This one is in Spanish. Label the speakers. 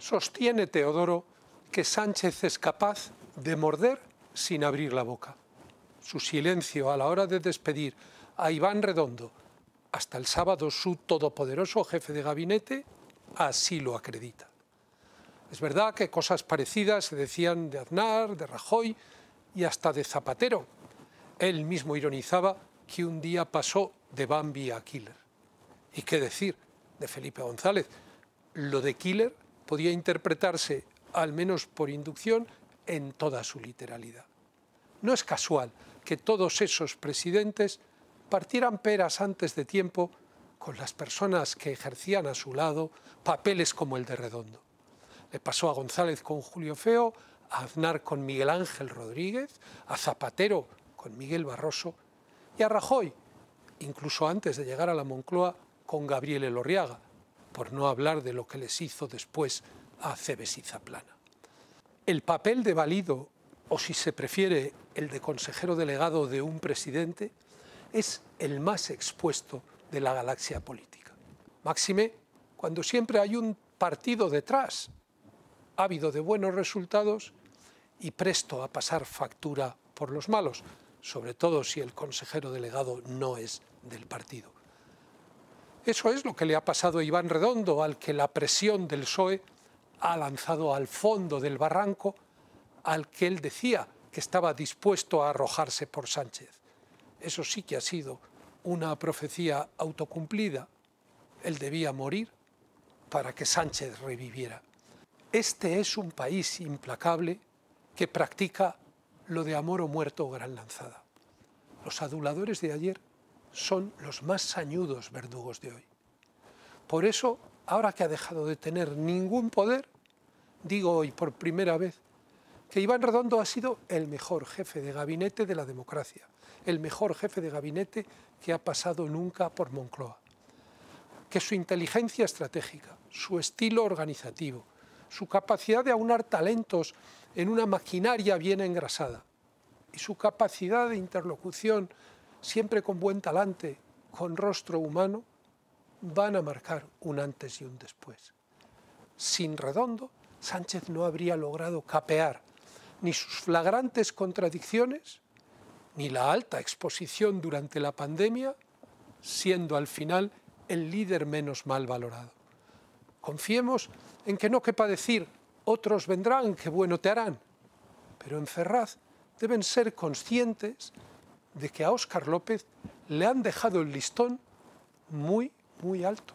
Speaker 1: sostiene Teodoro que Sánchez es capaz de morder sin abrir la boca. Su silencio a la hora de despedir a Iván Redondo, hasta el sábado su todopoderoso jefe de gabinete, así lo acredita. Es verdad que cosas parecidas se decían de Aznar, de Rajoy y hasta de Zapatero. Él mismo ironizaba que un día pasó de Bambi a Killer. ¿Y qué decir de Felipe González? Lo de Killer podía interpretarse, al menos por inducción, en toda su literalidad. No es casual que todos esos presidentes partieran peras antes de tiempo con las personas que ejercían a su lado papeles como el de Redondo. Le pasó a González con Julio Feo, a Aznar con Miguel Ángel Rodríguez, a Zapatero con Miguel Barroso y a Rajoy, incluso antes de llegar a la Moncloa, con Gabriel Elorriaga por no hablar de lo que les hizo después a Cebes y Zaplana. El papel de valido, o si se prefiere el de consejero delegado de un presidente, es el más expuesto de la galaxia política. Máxime, cuando siempre hay un partido detrás, ávido de buenos resultados y presto a pasar factura por los malos, sobre todo si el consejero delegado no es del partido. Eso es lo que le ha pasado a Iván Redondo, al que la presión del PSOE ha lanzado al fondo del barranco, al que él decía que estaba dispuesto a arrojarse por Sánchez. Eso sí que ha sido una profecía autocumplida. Él debía morir para que Sánchez reviviera. Este es un país implacable que practica lo de amor o muerto o gran lanzada. Los aduladores de ayer son los más sañudos verdugos de hoy. Por eso, ahora que ha dejado de tener ningún poder, digo hoy por primera vez que Iván Redondo ha sido el mejor jefe de gabinete de la democracia, el mejor jefe de gabinete que ha pasado nunca por Moncloa. Que su inteligencia estratégica, su estilo organizativo, su capacidad de aunar talentos en una maquinaria bien engrasada y su capacidad de interlocución siempre con buen talante, con rostro humano, van a marcar un antes y un después. Sin Redondo, Sánchez no habría logrado capear ni sus flagrantes contradicciones, ni la alta exposición durante la pandemia, siendo al final el líder menos mal valorado. Confiemos en que no quepa decir, otros vendrán, que bueno te harán. Pero en Ferraz deben ser conscientes de que a Óscar López le han dejado el listón muy, muy alto.